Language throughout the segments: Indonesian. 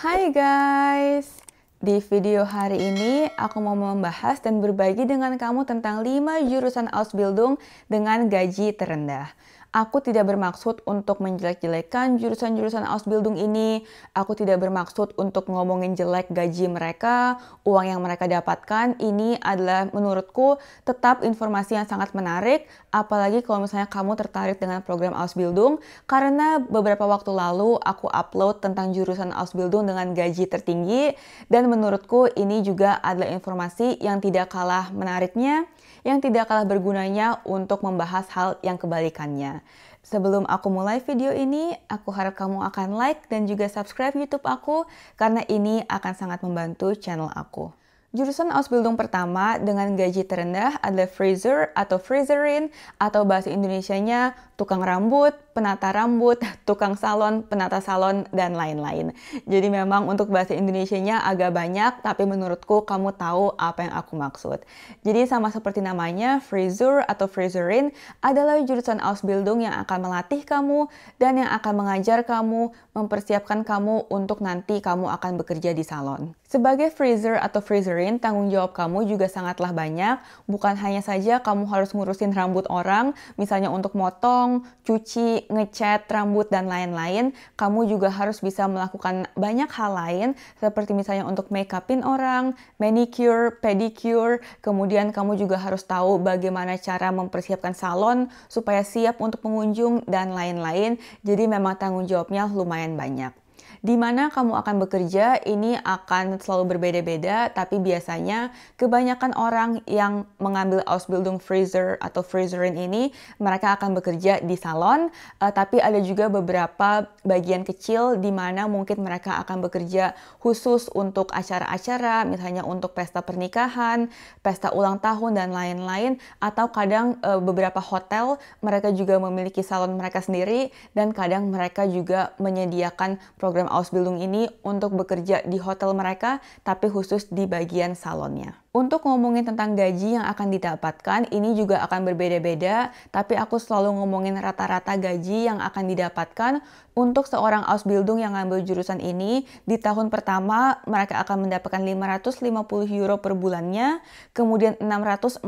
Hai guys! Di video hari ini, aku mau membahas dan berbagi dengan kamu tentang 5 jurusan Ausbildung dengan gaji terendah. Aku tidak bermaksud untuk menjelek-jelekan jurusan-jurusan Ausbildung ini. Aku tidak bermaksud untuk ngomongin jelek gaji mereka, uang yang mereka dapatkan. Ini adalah menurutku tetap informasi yang sangat menarik, apalagi kalau misalnya kamu tertarik dengan program Ausbildung karena beberapa waktu lalu aku upload tentang jurusan Ausbildung dengan gaji tertinggi dan menurutku ini juga adalah informasi yang tidak kalah menariknya, yang tidak kalah bergunanya untuk membahas hal yang kebalikannya sebelum aku mulai video ini, aku harap kamu akan like dan juga subscribe YouTube aku karena ini akan sangat membantu channel aku. Jurusan Ausbildung pertama dengan gaji terendah adalah freezer atau freezerin atau bahasa Indonesianya tukang rambut, penata rambut, tukang salon, penata salon, dan lain-lain. Jadi memang untuk bahasa Indonesia-nya agak banyak, tapi menurutku kamu tahu apa yang aku maksud. Jadi sama seperti namanya, frisur atau frisurin adalah jurusan Ausbildung yang akan melatih kamu dan yang akan mengajar kamu, mempersiapkan kamu untuk nanti kamu akan bekerja di salon. Sebagai freezer atau freezerin, tanggung jawab kamu juga sangatlah banyak. Bukan hanya saja kamu harus ngurusin rambut orang, misalnya untuk motong, cuci, ngecat rambut dan lain-lain, kamu juga harus bisa melakukan banyak hal lain seperti misalnya untuk make upin orang, manicure, pedicure, kemudian kamu juga harus tahu bagaimana cara mempersiapkan salon supaya siap untuk pengunjung dan lain-lain. Jadi memang tanggung jawabnya lumayan banyak. Di mana kamu akan bekerja ini akan selalu berbeda-beda, tapi biasanya kebanyakan orang yang mengambil Ausbildung Freezer atau Freezerin ini, mereka akan bekerja di salon, uh, tapi ada juga beberapa bagian kecil di mana mungkin mereka akan bekerja khusus untuk acara-acara, misalnya untuk pesta pernikahan, pesta ulang tahun, dan lain-lain, atau kadang uh, beberapa hotel mereka juga memiliki salon mereka sendiri, dan kadang mereka juga menyediakan program Ausbildung ini untuk bekerja di hotel mereka, tapi khusus di bagian salonnya. Untuk ngomongin tentang gaji yang akan didapatkan, ini juga akan berbeda-beda, tapi aku selalu ngomongin rata-rata gaji yang akan didapatkan untuk seorang Ausbildung yang ngambil jurusan ini. Di tahun pertama, mereka akan mendapatkan 550 euro per bulannya, kemudian 649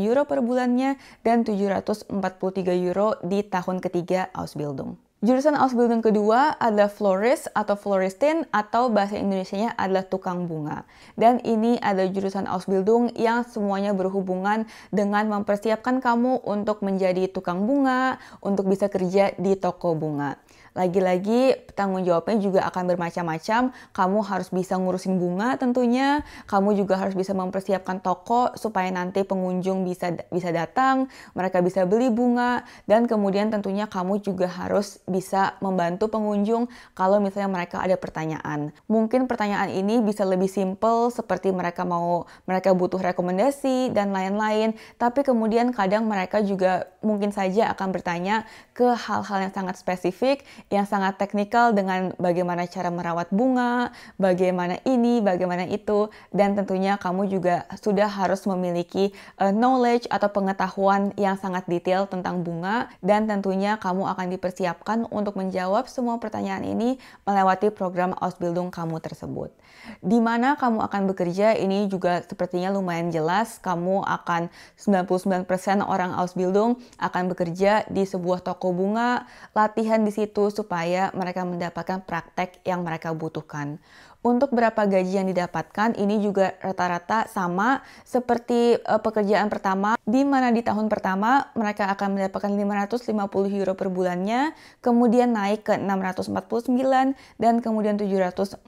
euro per bulannya, dan 743 euro di tahun ketiga Ausbildung. Jurusan Ausbildung kedua adalah florist atau floristin atau bahasa Indonesianya adalah tukang bunga. Dan ini adalah jurusan Ausbildung yang semuanya berhubungan dengan mempersiapkan kamu untuk menjadi tukang bunga, untuk bisa kerja di toko bunga. Lagi-lagi tanggung jawabnya juga akan bermacam-macam. Kamu harus bisa ngurusin bunga tentunya. Kamu juga harus bisa mempersiapkan toko supaya nanti pengunjung bisa bisa datang, mereka bisa beli bunga dan kemudian tentunya kamu juga harus bisa membantu pengunjung kalau misalnya mereka ada pertanyaan. Mungkin pertanyaan ini bisa lebih simpel seperti mereka mau mereka butuh rekomendasi dan lain-lain, tapi kemudian kadang mereka juga mungkin saja akan bertanya ke hal-hal yang sangat spesifik yang sangat teknikal dengan bagaimana cara merawat bunga, bagaimana ini, bagaimana itu, dan tentunya kamu juga sudah harus memiliki eh, knowledge atau pengetahuan yang sangat detail tentang bunga, dan tentunya kamu akan dipersiapkan untuk menjawab semua pertanyaan ini melewati program Ausbildung kamu tersebut. Di mana kamu akan bekerja ini juga sepertinya lumayan jelas, kamu akan 99% orang Ausbildung akan bekerja di sebuah toko bunga, latihan di situ supaya mereka mendapatkan praktek yang mereka butuhkan. Untuk berapa gaji yang didapatkan ini juga rata-rata sama seperti eh, pekerjaan pertama di mana di tahun pertama mereka akan mendapatkan 550 euro per bulannya, kemudian naik ke 649 dan kemudian 743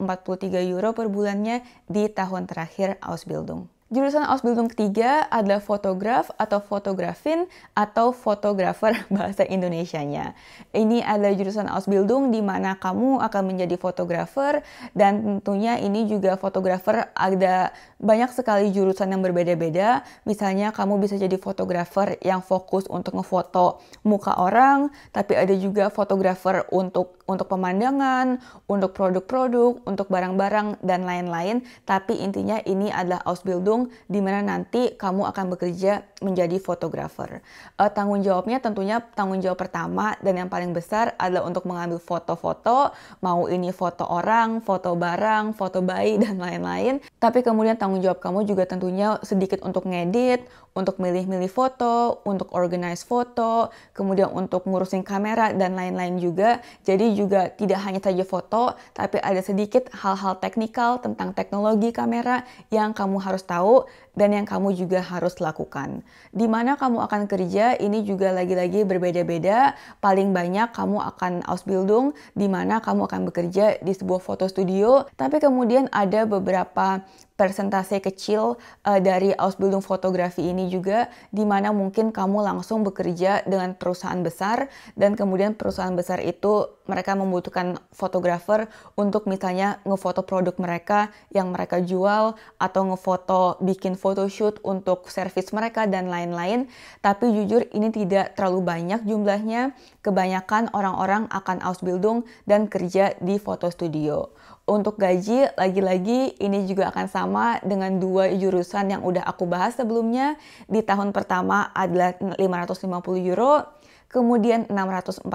euro per bulannya di tahun terakhir Ausbildung. Jurusan Ausbildung ketiga adalah fotograf atau fotografin atau fotografer bahasa Indonesianya. Ini adalah jurusan Ausbildung di mana kamu akan menjadi fotografer dan tentunya ini juga fotografer ada banyak sekali jurusan yang berbeda-beda. Misalnya kamu bisa jadi fotografer yang fokus untuk ngefoto muka orang, tapi ada juga fotografer untuk untuk pemandangan, untuk produk-produk, untuk barang-barang, dan lain-lain. Tapi intinya ini adalah Ausbildung di mana nanti kamu akan bekerja menjadi fotografer. E, tanggung jawabnya tentunya tanggung jawab pertama dan yang paling besar adalah untuk mengambil foto-foto, mau ini foto orang, foto barang, foto bayi, dan lain-lain. Tapi kemudian tanggung jawab kamu juga tentunya sedikit untuk ngedit, untuk milih-milih foto, untuk organize foto, kemudian untuk ngurusin kamera, dan lain-lain juga. Jadi juga tidak hanya saja foto, tapi ada sedikit hal-hal teknikal tentang teknologi kamera yang kamu harus tahu dan yang kamu juga harus lakukan. Di mana kamu akan kerja ini juga lagi-lagi berbeda-beda. Paling banyak kamu akan Ausbildung, di mana kamu akan bekerja di sebuah foto studio, tapi kemudian ada beberapa persentase kecil uh, dari Ausbildung fotografi ini juga di mana mungkin kamu langsung bekerja dengan perusahaan besar dan kemudian perusahaan besar itu mereka membutuhkan fotografer untuk misalnya ngefoto produk mereka yang mereka jual atau ngefoto bikin photoshoot untuk service mereka dan lain-lain. Tapi jujur ini tidak terlalu banyak jumlahnya. Kebanyakan orang-orang akan Ausbildung dan kerja di foto studio. Untuk gaji, lagi-lagi ini juga akan sama dengan dua jurusan yang udah aku bahas sebelumnya. Di tahun pertama adalah 550 euro, kemudian 649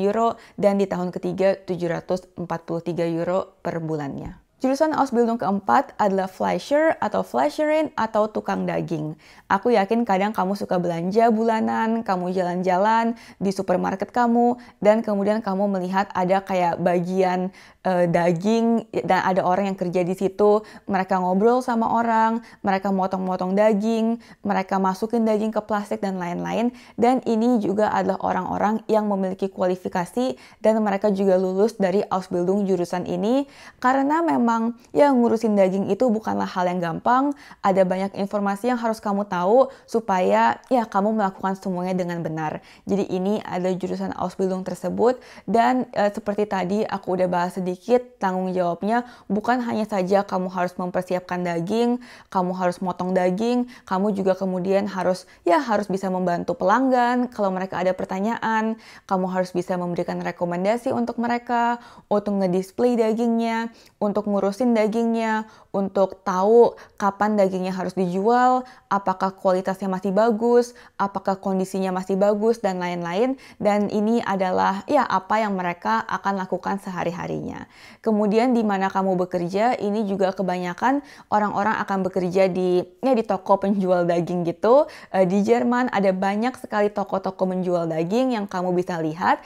euro, dan di tahun ketiga 743 euro per bulannya. Jurusan Ausbildung keempat adalah Fleischer atau Fleischerin atau tukang daging. Aku yakin kadang kamu suka belanja bulanan, kamu jalan-jalan di supermarket kamu, dan kemudian kamu melihat ada kayak bagian Eh, daging dan ada orang yang kerja di situ, mereka ngobrol sama orang, mereka motong-motong daging, mereka masukin daging ke plastik dan lain-lain. Dan ini juga adalah orang-orang yang memiliki kualifikasi dan mereka juga lulus dari Ausbildung jurusan ini karena memang ya ngurusin daging itu bukanlah hal yang gampang, ada banyak informasi yang harus kamu tahu supaya ya kamu melakukan semuanya dengan benar. Jadi ini ada jurusan Ausbildung tersebut dan uh, seperti tadi aku udah bahas sedikit sedikit, tanggung jawabnya bukan hanya saja kamu harus mempersiapkan daging, kamu harus motong daging, kamu juga kemudian harus ya harus bisa membantu pelanggan kalau mereka ada pertanyaan, kamu harus bisa memberikan rekomendasi untuk mereka, untuk ngedisplay dagingnya, untuk ngurusin dagingnya, untuk tahu kapan dagingnya harus dijual, apakah kualitasnya masih bagus, apakah kondisinya masih bagus dan lain-lain dan ini adalah ya apa yang mereka akan lakukan sehari-harinya. Kemudian di mana kamu bekerja, ini juga kebanyakan orang-orang akan bekerja di ya di toko penjual daging gitu. Eh, di Jerman ada banyak sekali toko-toko menjual daging yang kamu bisa lihat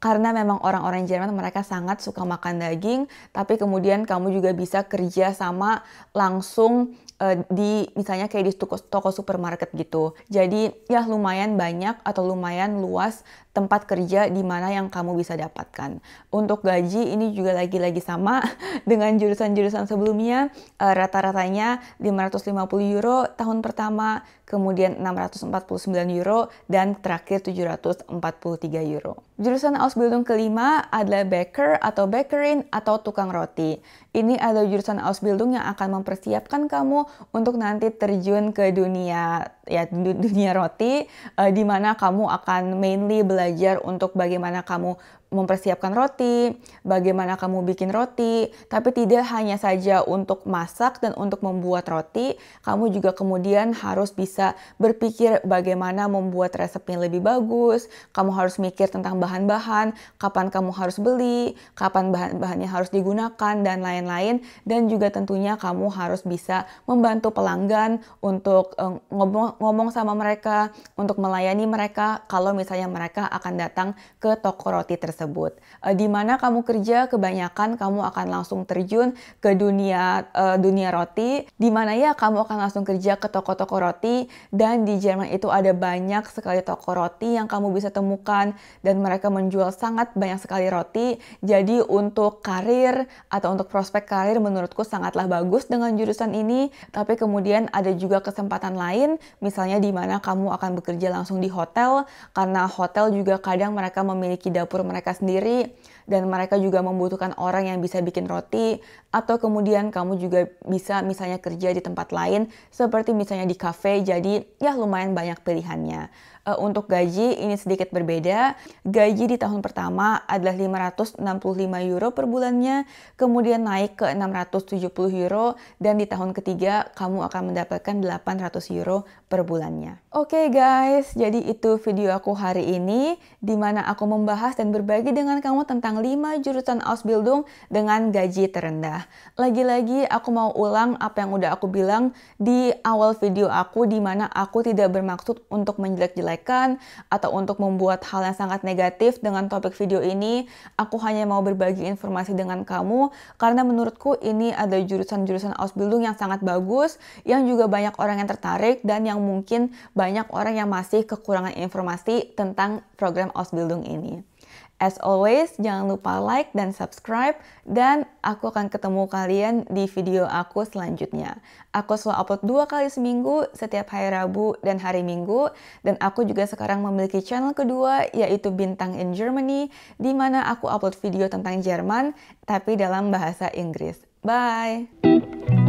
karena memang orang-orang Jerman mereka sangat suka makan daging, tapi kemudian kamu juga bisa kerja sama langsung eh, di misalnya kayak di toko, toko supermarket gitu. Jadi ya lumayan banyak atau lumayan luas tempat kerja di mana yang kamu bisa dapatkan. Untuk gaji ini juga lagi-lagi sama dengan jurusan-jurusan sebelumnya, eh, rata-ratanya 550 euro tahun pertama, kemudian 649 euro, dan terakhir 743 euro. Jurusan Ausbildung kelima adalah baker atau bakerin atau tukang roti. Ini adalah jurusan Ausbildung yang akan mempersiapkan kamu untuk nanti terjun ke dunia ya dunia roti uh, di mana kamu akan mainly belajar untuk bagaimana kamu mempersiapkan roti, bagaimana kamu bikin roti, tapi tidak hanya saja untuk masak dan untuk membuat roti, kamu juga kemudian harus bisa berpikir bagaimana membuat resep yang lebih bagus, kamu harus mikir tentang bahan-bahan, kapan kamu harus beli, kapan bahan-bahannya harus digunakan, dan lain-lain, dan juga tentunya kamu harus bisa membantu pelanggan untuk eh, ngomong, ngomong sama mereka, untuk melayani mereka kalau misalnya mereka akan datang ke toko roti tersebut tersebut. Uh, di mana kamu kerja, kebanyakan kamu akan langsung terjun ke dunia uh, dunia roti, di mana ya kamu akan langsung kerja ke toko-toko roti dan di Jerman itu ada banyak sekali toko roti yang kamu bisa temukan dan mereka menjual sangat banyak sekali roti. Jadi untuk karir atau untuk prospek karir menurutku sangatlah bagus dengan jurusan ini, tapi kemudian ada juga kesempatan lain, misalnya di mana kamu akan bekerja langsung di hotel karena hotel juga kadang mereka memiliki dapur mereka mereka sendiri dan mereka juga membutuhkan orang yang bisa bikin roti atau kemudian kamu juga bisa misalnya kerja di tempat lain seperti misalnya di cafe jadi ya lumayan banyak pilihannya. Uh, untuk gaji ini sedikit berbeda. Gaji di tahun pertama adalah 565 euro per bulannya, kemudian naik ke 670 euro dan di tahun ketiga kamu akan mendapatkan 800 euro per bulannya. Oke okay guys, jadi itu video aku hari ini di mana aku membahas dan berbagi dengan kamu tentang 5 Jurusan Ausbildung dengan gaji terendah. Lagi-lagi aku mau ulang apa yang udah aku bilang di awal video aku di mana aku tidak bermaksud untuk menjelek-jelekan atau untuk membuat hal yang sangat negatif dengan topik video ini. Aku hanya mau berbagi informasi dengan kamu karena menurutku ini ada jurusan-jurusan Ausbildung yang sangat bagus yang juga banyak orang yang tertarik dan yang mungkin banyak orang yang masih kekurangan informasi tentang program Ausbildung ini. As always, jangan lupa like dan subscribe dan aku akan ketemu kalian di video aku selanjutnya. Aku selalu upload dua kali seminggu setiap hari Rabu dan hari Minggu dan aku juga sekarang memiliki channel kedua yaitu Bintang in Germany di mana aku upload video tentang Jerman tapi dalam bahasa Inggris. Bye.